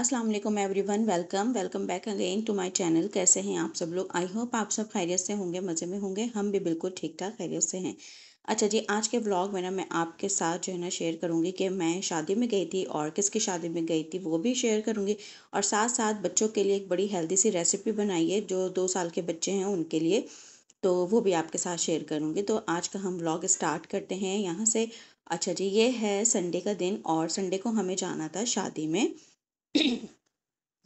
अस्सलाम वालेकुम everyone welcome welcome back again to my channel कैसे हैं आप सब लोग आई होप आप सब खैरियत से होंगे मज़े में होंगे हम भी बिल्कुल ठीक ठाक खैरियत से हैं अच्छा जी आज के व्लॉग में ना मैं आपके साथ जो है ना शेयर करूँगी कि मैं शादी में गई थी और किसकी शादी में गई थी वो भी शेयर करूँगी और साथ साथ बच्चों के लिए एक बड़ी हेल्दी सी रेसिपी बनाई है जो दो साल के बच्चे हैं उनके लिए तो वो भी आपके साथ शेयर करूँगी तो आज का हम ब्लॉग स्टार्ट करते हैं यहाँ से अच्छा जी ये है संडे का दिन और संडे को हमें जाना था शादी में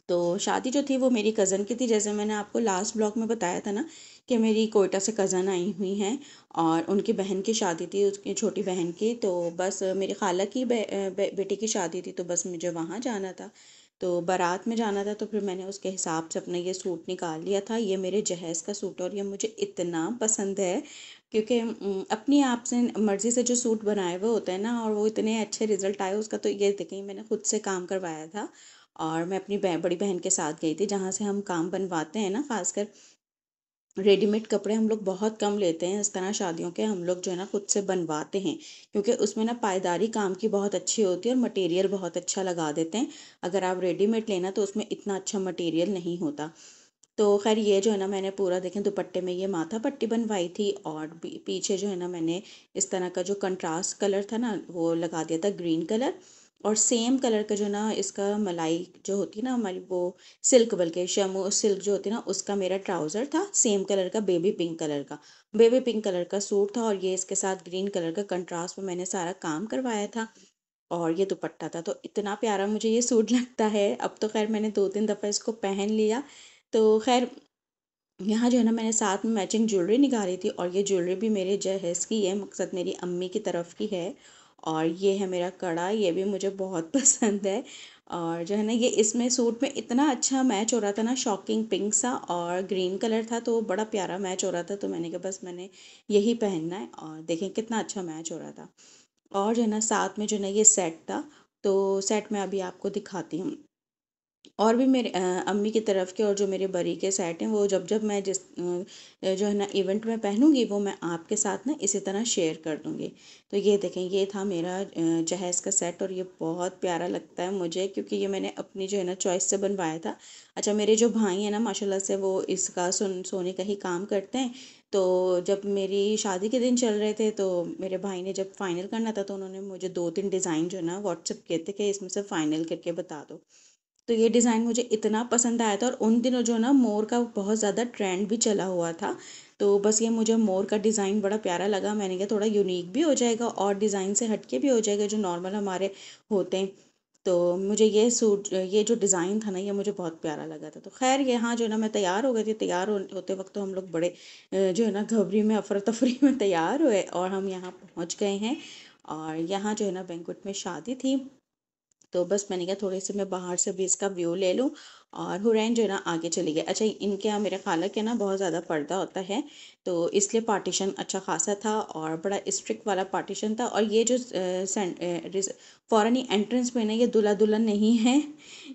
तो शादी जो थी वो मेरी कज़न की थी जैसे मैंने आपको लास्ट ब्लॉग में बताया था ना कि मेरी कोयटा से कज़न आई हुई हैं और उनकी बहन की शादी थी उसकी छोटी बहन की तो बस मेरी खाला की बे, बे, बेटी की शादी थी तो बस मुझे वहाँ जाना था तो बारात में जाना था तो फिर मैंने उसके हिसाब से अपना ये सूट निकाल लिया था ये मेरे जहेज़ का सूट और ये मुझे इतना पसंद है क्योंकि अपनी आप से मर्ज़ी से जो सूट बनाए हुए होते हैं ना और वो इतने अच्छे रिज़ल्ट आए उसका तो ये देखें मैंने खुद से काम करवाया था और मैं अपनी बड़ी बहन के साथ गई थी जहाँ से हम काम बनवाते हैं ना खासकर रेडीमेड कपड़े हम लोग बहुत कम लेते हैं इस तरह शादियों के हम लोग जो है ना खुद से बनवाते हैं क्योंकि उसमें ना पायदारी काम की बहुत अच्छी होती है और मटेरियल बहुत अच्छा लगा देते हैं अगर आप रेडीमेड लेना तो उसमें इतना अच्छा मटेरियल नहीं होता तो खैर ये जो है ना मैंने पूरा देखें दुपट्टे में ये माथा पट्टी बनवाई थी और पीछे जो है ना मैंने इस तरह का जो कंट्रास्ट कलर था ना वो लगा दिया था ग्रीन कलर और सेम कलर का जो ना इसका मलाई जो होती है ना हमारी वो सिल्क बल्कि शमो सिल्क जो होती है ना उसका मेरा ट्राउज़र था सेम कलर का बेबी पिंक कलर का बेबी पिंक कलर का सूट था और ये इसके साथ ग्रीन कलर का कंट्रास्ट पर मैंने सारा काम करवाया था और ये दुपट्टा था तो इतना प्यारा मुझे ये सूट लगता है अब तो खैर मैंने दो तीन दफ़ा इसको पहन लिया तो खैर यहाँ जो है ना मैंने साथ में मैचिंग ज्वेलरी निकाली थी और ये ज्वेलरी भी मेरे जहेज़ की है मकसद मेरी अम्मी की तरफ की है और ये है मेरा कड़ा ये भी मुझे बहुत पसंद है और जो है ना ये इसमें सूट में इतना अच्छा मैच हो रहा था ना शॉकिंग पिंक सा और ग्रीन कलर था तो बड़ा प्यारा मैच हो रहा था तो मैंने कहा बस मैंने यही पहनना है और देखें कितना अच्छा मैच हो रहा था और जो है ना साथ में जो है ना ये सेट था तो सेट मैं अभी आपको दिखाती हूँ और भी मेरे अम्मी की तरफ के और जो मेरे बरी के सेट हैं वो जब जब मैं जिस जो है ना इवेंट में पहनूंगी वो मैं आपके साथ ना इसी तरह शेयर कर दूंगी तो ये देखें ये था मेरा जहेज़ का सेट और ये बहुत प्यारा लगता है मुझे क्योंकि ये मैंने अपनी जो है ना चॉइस से बनवाया था अच्छा मेरे जो भाई हैं ना माशाला से वो इसका सुन सोने का ही काम करते हैं तो जब मेरी शादी के दिन चल रहे थे तो मेरे भाई ने जब फ़ाइनल करना था तो उन्होंने मुझे दो तीन डिज़ाइन जो है ना व्हाट्सअप किए थे कि इसमें से फ़ाइनल करके बता दो तो ये डिज़ाइन मुझे इतना पसंद आया था और उन दिनों जो ना मोर का बहुत ज़्यादा ट्रेंड भी चला हुआ था तो बस ये मुझे मोर का डिज़ाइन बड़ा प्यारा लगा मैंने कहा थोड़ा यूनिक भी हो जाएगा और डिज़ाइन से हटके भी हो जाएगा जो नॉर्मल हमारे होते हैं तो मुझे ये सूट ये जो डिज़ाइन था ना ये मुझे बहुत प्यारा लगा था तो खैर यहाँ जो है ना मैं तैयार हो गई थी तैयार होते वक्त तो हम लोग बड़े जो है ना घबरी में अफरा तफरी में तैयार हुए और हम यहाँ पहुँच गए हैं और यहाँ जो है ना बैंकुट में शादी थी तो बस मैंने कहा थोड़े से मैं बाहर से भी इसका व्यू ले लूँ और हुरैन जो है ना आगे चली गई अच्छा इनके यहाँ मेरे खाला के ना बहुत ज़्यादा पर्दा होता है तो इसलिए पार्टीशन अच्छा खासा था और बड़ा स्ट्रिक्ट वाला पार्टीशन था और ये जो फ़ौरन ही एंट्रेंस में ना ये दुल्हा दुल्हन नहीं है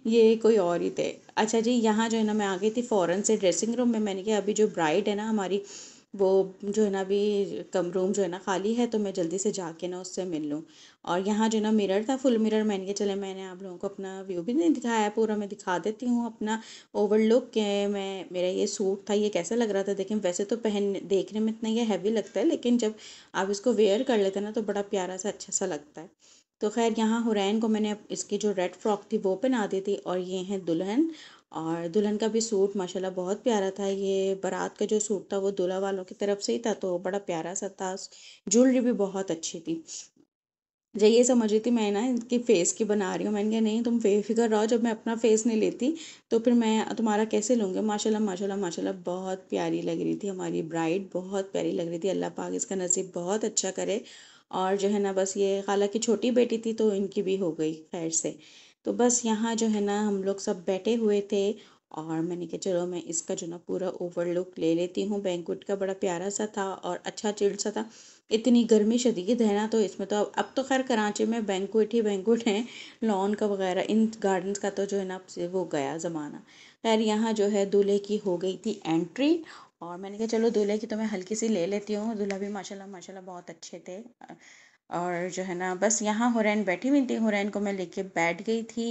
ये कोई और ही थे अच्छा जी यहाँ जो है ना मैं आ गई थी फ़ौरन से ड्रेसिंग रूम में मैंने कहा अभी जो ब्राइड है ना हमारी वो जो है ना अभी कम रूम जो है ना खाली है तो मैं जल्दी से जाके ना उससे मिल लूँ और यहाँ जो ना मिरर था फुल मिरर मैंने के चले मैंने आप लोगों को अपना व्यू भी नहीं दिखाया पूरा मैं दिखा देती हूँ अपना ओवर लुक के मैं मेरा ये सूट था ये कैसा लग रहा था देखें वैसे तो पहन देखने में इतना ये हैवी लगता है लेकिन जब आप इसको वेयर कर लेते ना तो बड़ा प्यारा सा अच्छा सा लगता है तो खैर यहाँ हुरैन को मैंने इसकी जो रेड फ्रॉक थी वो पहना दी थी और ये हैं दुल्हन और दुल्हन का भी सूट माशाल्लाह बहुत प्यारा था ये बारात का जो सूट था वो दूल्हा वालों की तरफ से ही था तो बड़ा प्यारा सा था ज्वेलरी भी बहुत अच्छी थी जब ये समझ रही थी मैं ना इनकी फेस की बना रही हूँ मैंने कहा नहीं तुम बेफिक्र रहो जब मैं अपना फेस नहीं लेती तो फिर मैं तुम्हारा कैसे लूँगी माशाल्लाह माशाल्लाह माशाल्लाह बहुत प्यारी लग रही थी हमारी ब्राइड बहुत प्यारी लग रही थी अल्लाह पाक इसका नसीब बहुत अच्छा करे और जो है ना बस ये खाला की छोटी बेटी थी तो इनकी भी हो गई खैर से तो बस यहाँ जो है ना हम लोग सब बैठे हुए थे और मैंने कहा चलो मैं इसका जो ना पूरा ओवरलुक ले लेती हूँ बैंकुट का बड़ा प्यारा सा था और अच्छा चिल्ड सा था इतनी गर्मी शदीद है ना तो इसमें तो अब अब तो खैर कराची में बैंकुट ही बैंकुट हैं लॉन का वगैरह इन गार्डन्स का तो जो है ना वो गया ज़माना खैर यहाँ जो है दूल्हे की हो गई थी एंट्री और मैंने कहा चलो दूल्हे की तो मैं हल्की सी ले लेती हूँ दूल्हा भी माशाल्लाह माशाल्लाह बहुत अच्छे थे और जो है ना बस यहाँ हुरैन बैठी हुई थी हुरैन को मैं लेके बैठ गई थी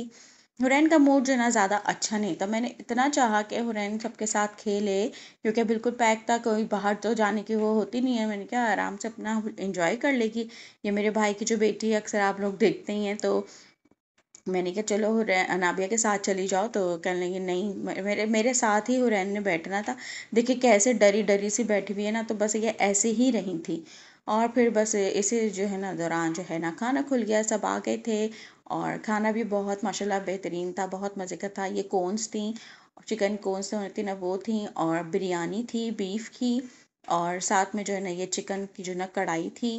हुरैन का मूड जो है ना ज़्यादा अच्छा नहीं था मैंने इतना चाहा कि हुरैन सबके साथ खेले क्योंकि बिल्कुल पैक था कोई बाहर तो जाने की वो होती नहीं है मैंने कहा आराम से अपना इंजॉय कर लेगी ये मेरे भाई की जो बेटी है अक्सर आप लोग देखते ही हैं तो मैंने कहा चलो हुरैन अनाबिया के साथ चली जाओ तो कहने लगे नहीं मेरे मेरे साथ ही हुरैन ने बैठना था देखिए कैसे डरी डरी सी बैठी हुई है ना तो बस ये ऐसे ही रही थी और फिर बस इसी जो है ना दौरान जो है ना खाना खुल गया सब आ गए थे और खाना भी बहुत माशाल्लाह बेहतरीन था बहुत मज़े का था ये कोन्स थी चिकन कोन्स जो होती ना वो थी और बिरयानी थी बीफ की और साथ में जो है ना ये चिकन की जो ना कढ़ाई थी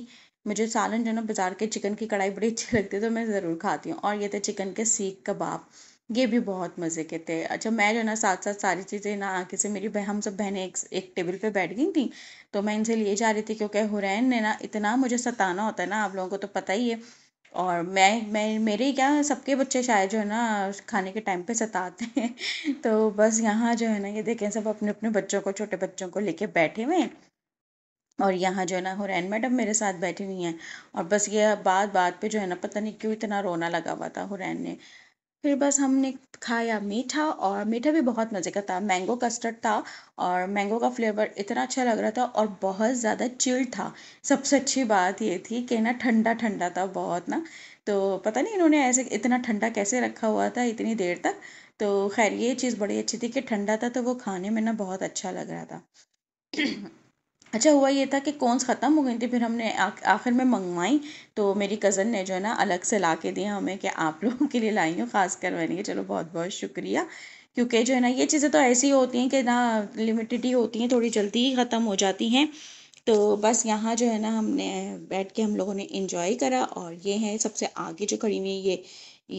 मुझे सालन जो ना बाज़ार के चिकन की कढ़ाई बड़ी अच्छी लगती है तो मैं ज़रूर खाती हूँ और ये थे चिकन के सीख कबाब ये भी बहुत मज़े के थे अच्छा मैं जो ना साथ साथ सारी चीज़ें ना आके से मेरी हम सब बहनें एक, एक टेबल पे बैठ गई थी तो मैं इनसे लिए जा रही थी क्योंकि हुरैन ने ना इतना मुझे सताना होता है ना आप लोगों को तो पता ही है और मैं मैं मेरे क्या सबके बच्चे शायद जो है ना खाने के टाइम पे सताते हैं तो बस यहाँ जो है ना ये देखें सब अपने अपने बच्चों को छोटे बच्चों को लेके बैठे हुए हैं और यहाँ जो है ना हुरैन मैडम मेरे साथ बैठी हुई हैं और बस ये बात बात पे जो है ना पता नहीं क्यों इतना रोना लगा हुआ था हुरैन ने फिर बस हमने खाया मीठा और मीठा भी बहुत मज़े का था मैंगो कस्टर्ड था और मैंगो का फ्लेवर इतना अच्छा लग रहा था और बहुत ज़्यादा चिल्ड था सबसे अच्छी बात ये थी कि ना ठंडा ठंडा था बहुत ना तो पता नहीं इन्होंने ऐसे इतना ठंडा कैसे रखा हुआ था इतनी देर तक तो खैर ये चीज़ बड़ी अच्छी थी कि ठंडा था तो वो खाने में ना बहुत अच्छा लग रहा था अच्छा हुआ ये था कि कौनस ख़त्म हो गई थी फिर हमने आखिर में मंगवाई तो मेरी कज़न ने जो है ना अलग से ला के दिया हमें कि आप लोगों के लिए लाई हूँ ख़ास कर मैंने कहा चलो बहुत बहुत शुक्रिया क्योंकि जो है ना ये चीज़ें तो ऐसी होती हैं कि ना लिमिटेड ही होती हैं थोड़ी जल्दी ही ख़त्म हो जाती हैं तो बस यहाँ जो है ना हमने बैठ के हम लोगों ने इंजॉय करा और ये है सबसे आगे जो खड़ी हुई ये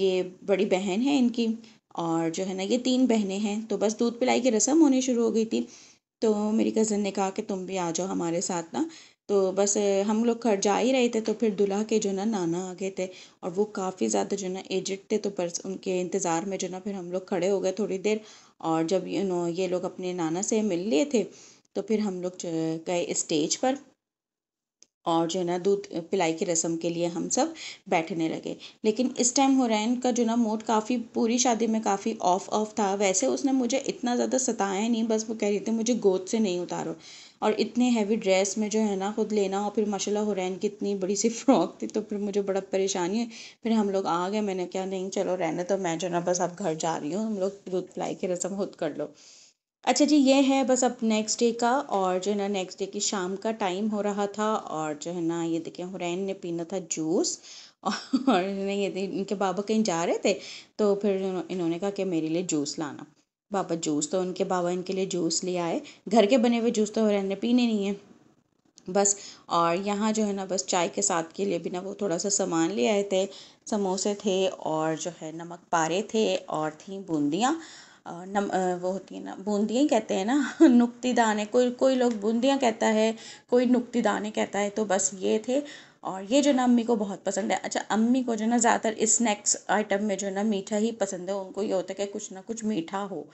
ये बड़ी बहन है इनकी और जो है ना ये तीन बहनें हैं तो बस दूध पिलाई की रस्म होनी शुरू हो गई थी तो मेरी कज़न ने कहा कि तुम भी आ जाओ हमारे साथ ना तो बस हम लोग घर जा ही रहे थे तो फिर दुल्हा के जो ना नाना आ गए थे और वो काफ़ी ज़्यादा जो ना एजड थे तो बस उनके इंतज़ार में जो ना फिर हम लोग खड़े हो गए थोड़ी देर और जब यू नो ये लोग अपने नाना से मिल लिए थे तो फिर हम लोग गए स्टेज पर और जो है ना दूध पिलाई की रस्म के लिए हम सब बैठने लगे लेकिन इस टाइम हुरैन का जो ना मूड काफ़ी पूरी शादी में काफ़ी ऑफ ऑफ था वैसे उसने मुझे इतना ज़्यादा सताया नहीं बस वो कह रही थी मुझे गोद से नहीं उतारो और इतने हैवी ड्रेस में जो है ना खुद लेना और फिर माशाल्लाह हुरैन की इतनी बड़ी सी फ्रॉक थी तो फिर मुझे बड़ा परेशानी है फिर हम लोग आ गए मैंने कहा नहीं चलो रहने तो मैं जो ना बस अब घर जा रही हूँ हम लोग दूध पिलाई की रस्म खुद कर लो अच्छा जी ये है बस अब नेक्स्ट डे का और जो है ना नेक्स्ट डे की शाम का टाइम हो रहा था और जो है ना ये देखिए हुरैन ने पीना था जूस और ये इनके बाबा कहीं जा रहे थे तो फिर इन्होंने कहा कि मेरे लिए जूस लाना बाबा जूस तो उनके बाबा इनके लिए जूस ले आए घर के बने हुए जूस तो हुरैन ने पीने नहीं है बस और यहाँ जो है ना बस चाय के साथ के लिए भी ना वो थोड़ा सा सामान ले आए थे समोसे थे और जो है नमक पारे थे और थी बूंदियाँ नम वो होती है ना बूंदियाँ ही कहते हैं ना दाने कोई कोई लोग बूंदियाँ कहता है कोई दाने कहता है तो बस ये थे और ये जो ना अम्मी को बहुत पसंद है अच्छा अम्मी को जो ना ज़्यादातर स्नैक्स आइटम में जो ना मीठा ही पसंद है उनको ये होता है कि कुछ ना कुछ मीठा हो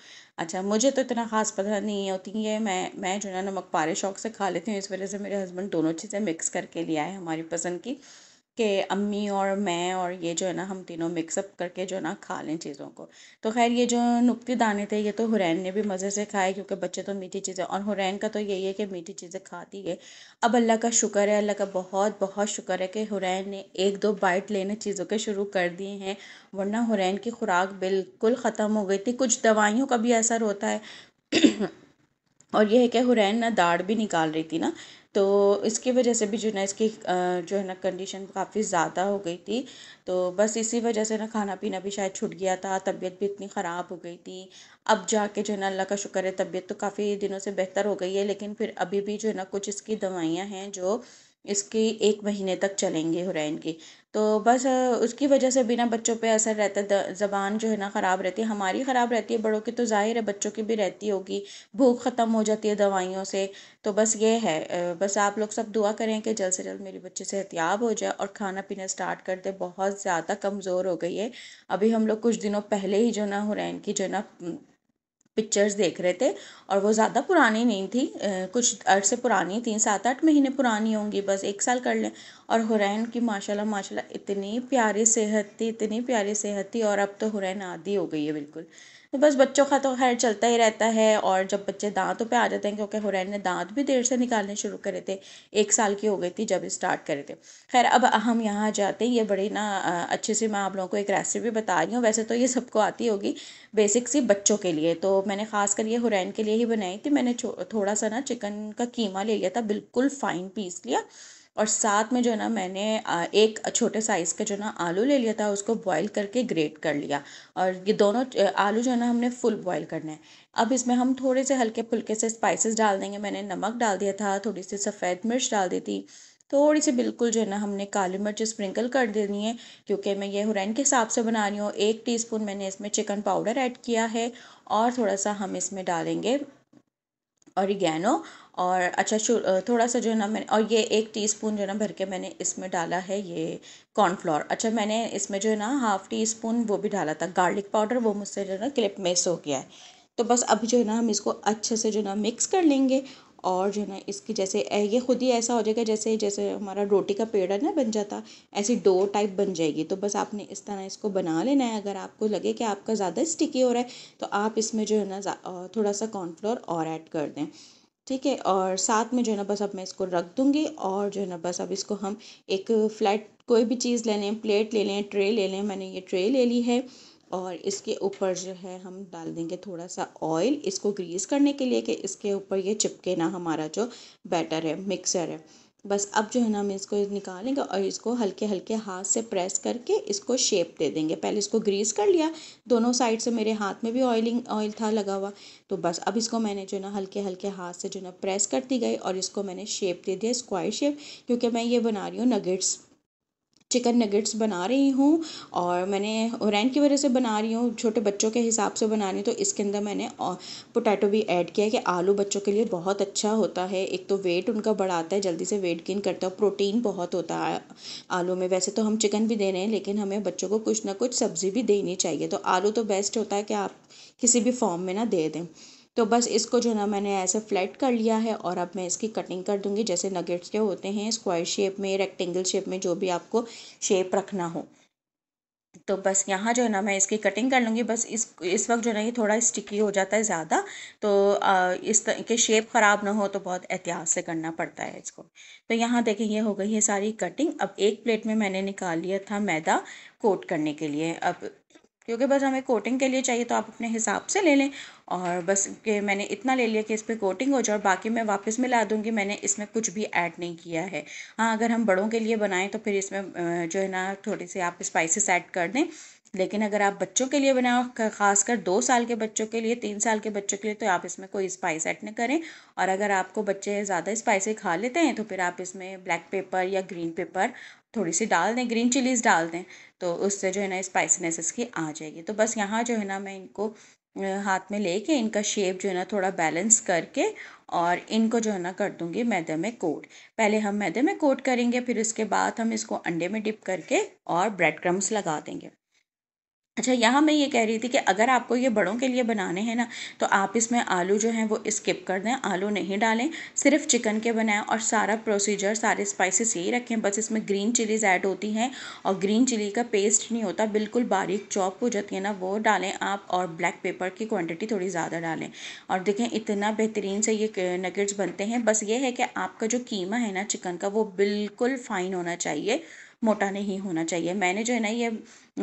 अच्छा मुझे तो इतना ख़ास पसंद नहीं होती है मैं मैं जो ना नमक पारे शौक से खा लेती हूँ इस वजह से मेरे हस्बैंड दोनों चीज़ें मिक्स करके लिया है हमारी पसंद की कि अम्मी और मैं और ये जो है ना हम तीनों मिक्सअप करके जो है ना खा लें चीज़ों को तो खैर ये जो नुकते दाने थे ये तो हुरैन ने भी मज़े से खाए क्योंकि बच्चे तो मीठी चीज़ें और हुरैन का तो यही है कि मीठी चीज़ें खाती है अब अल्लाह का शुक्र है अल्लाह का बहुत बहुत शुक्र है कि हुरैन ने एक दो बाइट लेने चीज़ों के शुरू कर दिए हैं वरना हुरैन की खुराक बिल्कुल ख़त्म हो गई थी कुछ दवाइयों का भी असर होता है और यह है कि हुरैन ना दाढ़ भी निकाल रही थी ना तो इसकी वजह से भी जो है ना इसकी जो है ना कंडीशन काफ़ी ज़्यादा हो गई थी तो बस इसी वजह से ना खाना पीना भी शायद छूट गया था तबीयत भी इतनी ख़राब हो गई थी अब जाके जो है ना अल्लाह का शुक्र है तबीयत तो काफ़ी दिनों से बेहतर हो गई है लेकिन फिर अभी भी जो है ना कुछ इसकी दवाइयाँ हैं जो इसकी एक महीने तक चलेंगी हुरैन की तो बस उसकी वजह से बिना बच्चों पे असर रहता है ज़बान जो है ना ख़राब रहती है हमारी ख़राब रहती है बड़ों की तो ज़ाहिर है बच्चों की भी रहती होगी भूख ख़त्म हो जाती है दवाइयों से तो बस ये है बस आप लोग सब दुआ करें कि जल्द से जल्द मेरी बच्चे सेहतियाब हो जाए और खाना पीना स्टार्ट कर दे बहुत ज़्यादा कमज़ोर हो गई है अभी हम लोग कुछ दिनों पहले ही जो ना हुरैन की जो ना पिक्चर्स देख रहे थे और वो ज़्यादा पुरानी नहीं थी कुछ अर्से पुरानी थी सात आठ महीने पुरानी होंगी बस एक साल कर लें और हुरैन की माशाल्लाह माशाल्लाह इतनी प्यारी सेहत थी इतनी प्यारी सेहत थी और अब तो हुरैन आदि हो गई है बिल्कुल तो बस बच्चों का तो खैर चलता ही रहता है और जब बच्चे दांतों पे आ जाते हैं क्योंकि हुरैन ने दांत भी देर से निकालने शुरू करे थे एक साल की हो गई थी जब स्टार्ट करे थे खैर अब हम यहाँ जाते हैं ये बड़ी ना अच्छे से मैं आप लोगों को एक रेसिपी बता रही हूँ वैसे तो ये सबको आती होगी बेसिक सी बच्चों के लिए तो मैंने ख़ास कर ये हुरैन के लिए ही बनाई थी मैंने थोड़ा सा ना चिकन का कीमा ले लिया था बिल्कुल फ़ाइन पीस लिया और साथ में जो है ना मैंने एक छोटे साइज़ का जो ना आलू ले लिया था उसको बॉईल करके ग्रेट कर लिया और ये दोनों आलू जो है ना हमने फुल बॉईल करना है अब इसमें हम थोड़े से हल्के फुल्के से स्पाइसेस डाल देंगे मैंने नमक डाल दिया था थोड़ी सी सफ़ेद मिर्च डाल दी थी थोड़ी सी बिल्कुल जो है ना हमने काली मिर्च स्प्रिंकल कर देनी है क्योंकि मैं ये हुरैन के हिसाब से बना रही हूँ एक टीस्पून मैंने इसमें चिकन पाउडर ऐड किया है और थोड़ा सा हम इसमें डालेंगे औरिगेनो और अच्छा थोड़ा सा जो है ना मैंने और ये एक टीस्पून जो है ना भर के मैंने इसमें डाला है ये कॉर्नफ्लोर अच्छा मैंने इसमें जो है ना हाफ़ टी स्पून वो भी डाला था गार्लिक पाउडर वो मुझसे जो है ना क्लिप मिस हो गया है तो बस अभी जो है ना हम इसको अच्छे से जो है ना मिक्स कर लेंगे और जो है ना इसकी जैसे ये ख़ुद ही ऐसा हो जाएगा जैसे जैसे हमारा रोटी का पेड़ा ना बन जाता ऐसी डो टाइप बन जाएगी तो बस आपने इस तरह इसको बना लेना है अगर आपको लगे कि आपका ज़्यादा स्टिकी हो रहा है तो आप इसमें जो है ना थोड़ा सा कॉर्नफ्लोर और ऐड कर दें ठीक है और साथ में जो है ना बस अब मैं इसको रख दूँगी और जो है ना बस अब इसको हम एक फ्लैट कोई भी चीज़ ले लें प्लेट ले लें ट्रे ले लें मैंने ये ट्रे ले ली है और इसके ऊपर जो है हम डाल देंगे थोड़ा सा ऑयल इसको ग्रीस करने के लिए कि इसके ऊपर ये चिपके ना हमारा जो बैटर है मिक्सर है बस अब जो है ना हम इसको निकालेंगे और इसको हल्के हल्के हाथ से प्रेस करके इसको शेप दे देंगे पहले इसको ग्रीस कर लिया दोनों साइड से मेरे हाथ में भी ऑयलिंग ऑयल था लगा हुआ तो बस अब इसको मैंने जो है ना हल्के हल्के हाथ से जो है ना प्रेस करती गई और इसको मैंने शेप दे दिया स्क्वायर शेप क्योंकि मैं ये बना रही हूँ नगेट्स चिकन नगेट्स बना रही हूँ और मैंने रैन की वजह से बना रही हूँ छोटे बच्चों के हिसाब से बना रही हूँ तो इसके अंदर मैंने पोटैटो भी ऐड किया है कि आलू बच्चों के लिए बहुत अच्छा होता है एक तो वेट उनका बढ़ाता है जल्दी से वेट गेन करता है प्रोटीन बहुत होता है आलू में वैसे तो हम चिकन भी दे रहे हैं लेकिन हमें बच्चों को कुछ ना कुछ सब्ज़ी भी देनी चाहिए तो आलू तो बेस्ट होता है कि आप किसी भी फॉर्म में ना दे दें तो बस इसको जो ना मैंने ऐसे फ्लैट कर लिया है और अब मैं इसकी कटिंग कर दूँगी जैसे नगेट्स के होते हैं स्क्वायर शेप में रेक्टेंगल शेप में जो भी आपको शेप रखना हो तो बस यहाँ जो है ना मैं इसकी कटिंग कर लूँगी बस इस इस वक्त जो है ना ये थोड़ा स्टिकी हो जाता है ज़्यादा तो आ, इस के शेप ख़राब ना हो तो बहुत एहतियात से करना पड़ता है इसको तो यहाँ देखें ये हो गई है सारी कटिंग अब एक प्लेट में मैंने निकाल लिया था मैदा कोट करने के लिए अब क्योंकि बस हमें कोटिंग के लिए चाहिए तो आप अपने हिसाब से ले लें और बस के मैंने इतना ले लिया कि इस पर कोटिंग हो जाए और बाकी मैं वापस मिला दूंगी मैंने इसमें कुछ भी ऐड नहीं किया है हाँ अगर हम बड़ों के लिए बनाएं तो फिर इसमें जो है ना थोड़ी सी आप स्पाइसेस ऐड कर दें लेकिन अगर आप बच्चों के लिए बनाओ खासकर दो साल के बच्चों के लिए तीन साल के बच्चों के लिए तो आप इसमें कोई स्पाइस ऐड नहीं करें और अगर आपको बच्चे ज़्यादा स्पाइसी खा लेते हैं तो फिर आप इसमें ब्लैक पेपर या ग्रीन पेपर थोड़ी सी डाल दें ग्रीन चिलीज़ डाल दें तो उससे जो है ना स्पाइसीनेस इसकी आ जाएगी तो बस यहाँ जो है ना मैं इनको हाथ में ले कर इनका शेप जो है ना थोड़ा बैलेंस करके और इनको जो है ना कर दूंगी मैदे में कोट पहले हम मैदे में कोट करेंगे फिर उसके बाद हम इसको अंडे में डिप करके और ब्रेड क्रम्स लगा देंगे अच्छा यहाँ मैं ये कह रही थी कि अगर आपको ये बड़ों के लिए बनाने हैं ना तो आप इसमें आलू जो हैं वो स्किप कर दें आलू नहीं डालें सिर्फ चिकन के बनाएं और सारा प्रोसीजर सारे स्पाइसेस यही रखें बस इसमें ग्रीन चिलीज़ ऐड होती हैं और ग्रीन चिली का पेस्ट नहीं होता बिल्कुल बारीक चॉप हो जाती है ना वो डालें आप और ब्लैक पेपर की क्वान्टिटी थोड़ी ज़्यादा डालें और देखें इतना बेहतरीन से ये नगेट्स बनते हैं बस ये है कि आपका जो कीमा है ना चिकन का वो बिल्कुल फ़ाइन होना चाहिए मोटा नहीं होना चाहिए मैंने जो है ना ये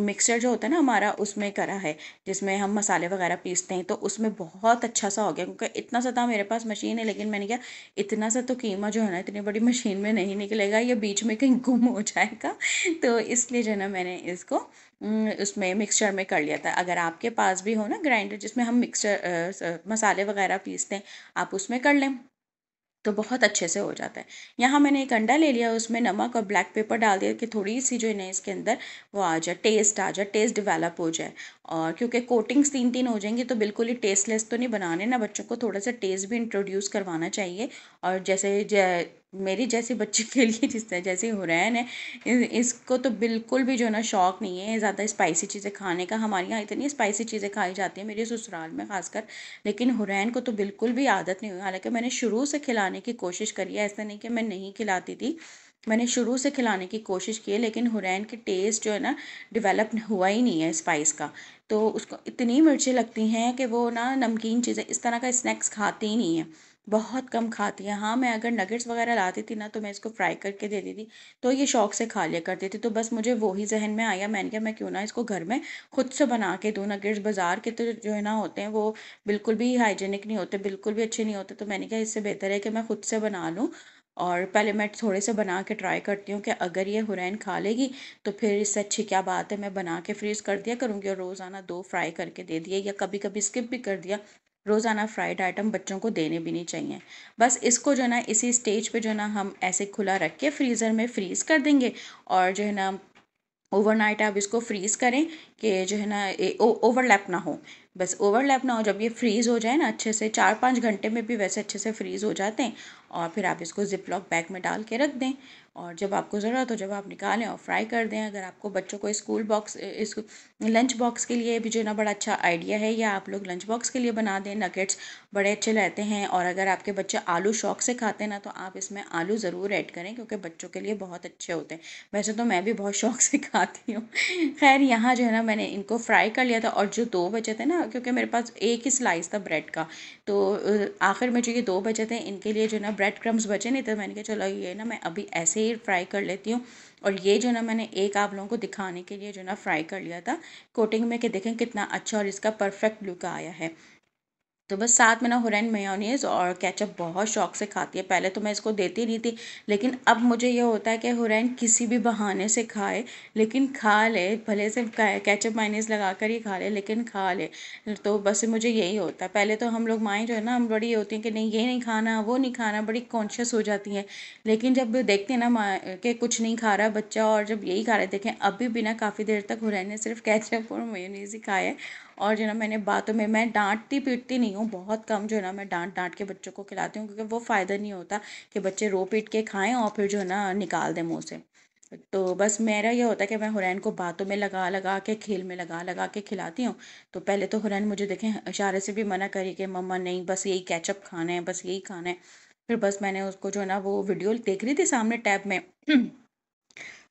मिक्सचर जो होता है ना हमारा उसमें करा है जिसमें हम मसाले वगैरह पीसते हैं तो उसमें बहुत अच्छा सा हो गया क्योंकि इतना सा था मेरे पास मशीन है लेकिन मैंने क्या इतना सा तो कीमा जो है ना इतनी बड़ी मशीन में नहीं निकलेगा या बीच में कहीं गुम हो जाएगा तो इसलिए जो है ना मैंने इसको उसमें मिक्सचर में कर लिया था अगर आपके पास भी हो ना ग्राइंडर जिसमें हम मिक्सचर मसाले वगैरह पीसते हैं आप उसमें कर लें तो बहुत अच्छे से हो जाता है यहाँ मैंने एक अंडा ले लिया उसमें नमक और ब्लैक पेपर डाल दिया कि थोड़ी सी जो है ना इसके अंदर वो आ जाए टेस्ट आ जाए टेस्ट डिवेलप हो जाए और क्योंकि कोटिंग्स तीन तीन हो जाएंगी तो बिल्कुल ही टेस्टलेस तो नहीं बनाने ना बच्चों को थोड़ा सा टेस्ट भी इंट्रोड्यूस करवाना चाहिए और जैसे मेरी जैसी बच्ची के लिए जिस तरह जैसे हुरैन है इसको तो बिल्कुल भी जो है ना शौक़ नहीं है ज़्यादा स्पाइसी चीज़ें खाने का हमारे यहाँ इतनी स्पाइसी चीज़ें खाई जाती हैं मेरे ससुराल में ख़ासकर लेकिन हुरैन को तो बिल्कुल भी आदत नहीं हुई हालांकि मैंने शुरू से खिलाने की कोशिश करी है ऐसा नहीं कि मैं नहीं खिलाती थी मैंने शुरू से खिलाने की कोशिश की है लेकिन हुरैन के टेस्ट जो है ना डेवलप हुआ ही नहीं है स्पाइस का तो उसको इतनी मिर्चें लगती हैं कि वो ना नमकीन चीज़ें इस तरह का स्नैक्स खाती ही नहीं है बहुत कम खाती है हाँ मैं अगर नगेट्स वगैरह लाती थी ना तो मैं इसको फ्राई करके देती थी तो ये शौक से खा लिया करती थी तो बस मुझे वही जहन में आया मैंने कहा मैं क्यों ना इसको घर में खुद से बना के दूँ नगेट्स बाज़ार के तो जो है ना होते हैं वो बिल्कुल भी हाइजेनिक नहीं होते बिल्कुल भी अच्छे नहीं होते तो मैंने कहा इससे बेहतर है कि मैं खुद से बना लूँ और पहले मैं थोड़े से बना के ट्राई करती हूँ कि अगर ये हुरैन खा लेगी तो फिर इससे अच्छी क्या बात है मैं बना के फ्रीज़ कर दिया करूँगी और रोज़ाना दो फ्राई करके दे दिए या कभी कभी स्किप भी कर दिया रोज़ाना फ्राइड आइटम बच्चों को देने भी नहीं चाहिए बस इसको जो है ना इसी स्टेज पे जो है ना हम ऐसे खुला रख के फ्रीज़र में फ्रीज़ कर देंगे और जो है ना ओवरनाइट आप इसको फ्रीज़ करें कि जो है ना ओवरलैप ना हो बस ओवरलैप ना हो जब ये फ्रीज़ हो जाए ना अच्छे से चार पाँच घंटे में भी वैसे अच्छे से फ्रीज़ हो जाते हैं और फिर आप इसको जिप लॉक बैग में डाल के रख दें और जब आपको ज़रूरत हो जब आप निकालें और फ्राई कर दें अगर आपको बच्चों को स्कूल बॉक्स इस लंच बॉक्स के लिए भी जो ना बड़ा अच्छा आइडिया है या आप लोग लंच बॉक्स के लिए बना दें नगेट्स बड़े अच्छे रहते हैं और अगर आपके बच्चे आलू शौक से खाते हैं ना तो आप इसमें आलू ज़रूर ऐड करें क्योंकि बच्चों के लिए बहुत अच्छे होते हैं वैसे तो मैं भी बहुत शौक से खाती हूँ खैर यहाँ जो है ना मैंने इनको फ्राई कर लिया था और जो दो बचे थे ना क्योंकि मेरे पास एक ही स्लाइस था ब्रेड का तो आखिर में जो ये दो बचे थे इनके लिए जो है ना ब्रेड क्रम्स बचे नहीं थे मैंने कहा चलो ये ना मैं अभी ऐसे ऐसे ही फ्राई कर लेती हूँ और ये जो ना मैंने एक आप लोगों को दिखाने के लिए जो ना फ्राई कर लिया था कोटिंग में के देखें कितना अच्छा और इसका परफेक्ट लुक आया है तो बस साथ में ना हुरैन मेयोनीज़ और केचप बहुत शौक से खाती है पहले तो मैं इसको देती नहीं थी लेकिन अब मुझे ये होता है कि हुरैन किसी भी बहाने से खाए लेकिन खा ले भले से केचप माइनीस लगा कर ही खा ले लेकिन खा ले तो बस मुझे यही होता है पहले तो हम लोग माएँ जो है ना हम बड़ी होती हैं कि नहीं ये नहीं खाना वो नहीं खाना बड़ी कॉन्शियस हो जाती हैं लेकिन जब देखते हैं ना माँ के कुछ नहीं खा रहा बच्चा और जब यही खा रहे देखें अभी बिना काफ़ी देर तक हुरैन ने सिर्फ कैचअप और मेयोनीज़ ही खाए और जो ना मैंने बातों में मैं डांटती पीटती नहीं हूँ बहुत कम जो है ना मैं डांट डांट के बच्चों को खिलाती हूँ क्योंकि वो फ़ायदा नहीं होता कि बच्चे रो पीट के खाएँ और फिर जो है ना निकाल दें मुँह से तो बस मेरा ये होता है कि मैं हुरैन को बातों में लगा लगा के खेल में लगा लगा के खिलाती हूँ तो पहले तो हुरैन मुझे देखें इशारे से भी मना करी कि मम्मा नहीं बस यही कैचअप खाना है बस यही खाना है फिर बस मैंने उसको जो है ना वो वीडियो देख रही थी सामने टैब में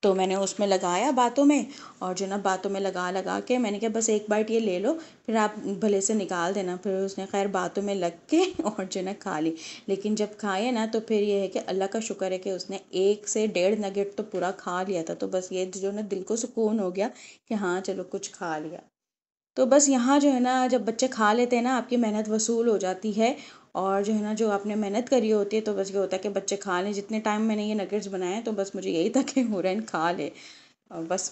तो मैंने उसमें लगाया बातों में और जो ना बातों में लगा लगा के मैंने कहा बस एक बाइट ये ले लो फिर आप भले से निकाल देना फिर उसने खैर बातों में लग के और जो ना खा ली लेकिन जब खाए ना तो फिर ये है कि अल्लाह का शुक्र है कि उसने एक से डेढ़ नगेट तो पूरा खा लिया था तो बस ये जो ना दिल को सुकून हो गया कि हाँ चलो कुछ खा लिया तो बस यहाँ जो है ना जब बच्चे खा लेते हैं ना आपकी मेहनत वसूल हो जाती है और जो है ना जो आपने मेहनत करी होती है तो बस ये होता है कि बच्चे खा लें जितने टाइम मैंने ये नगेट्स बनाए हैं तो बस मुझे यही था कि है खा ले बस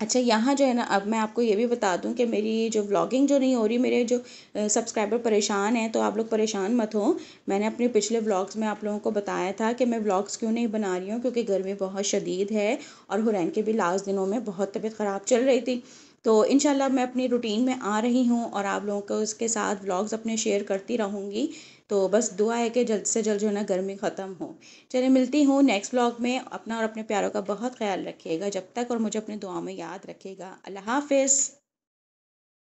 अच्छा यहाँ जो है ना अब मैं आपको ये भी बता दूँ कि मेरी जो व्लॉगिंग जो नहीं हो रही मेरे जो सब्सक्राइबर परेशान हैं तो आप लोग परेशान मत हों मैंने अपने पिछले व्लॉग्स में आप लोगों को बताया था कि मैं व्लॉग्स क्यों नहीं बना रही हूँ क्योंकि गर्मी बहुत शदीद है और हुरैन के भी लास्ट दिनों में बहुत तबीयत ख़राब चल रही थी तो इन मैं अपनी रूटीन में आ रही हूँ और आप लोगों को उसके साथ व्लॉग्स अपने शेयर करती रहूँगी तो बस दुआ है कि जल्द से जल्द जो है ना गर्मी ख़त्म हो चले मिलती हूँ नेक्स्ट व्लॉग में अपना और अपने प्यारों का बहुत ख्याल रखिएगा जब तक और मुझे अपने दुआ में याद रखिएगा अल्लाह हाफिज़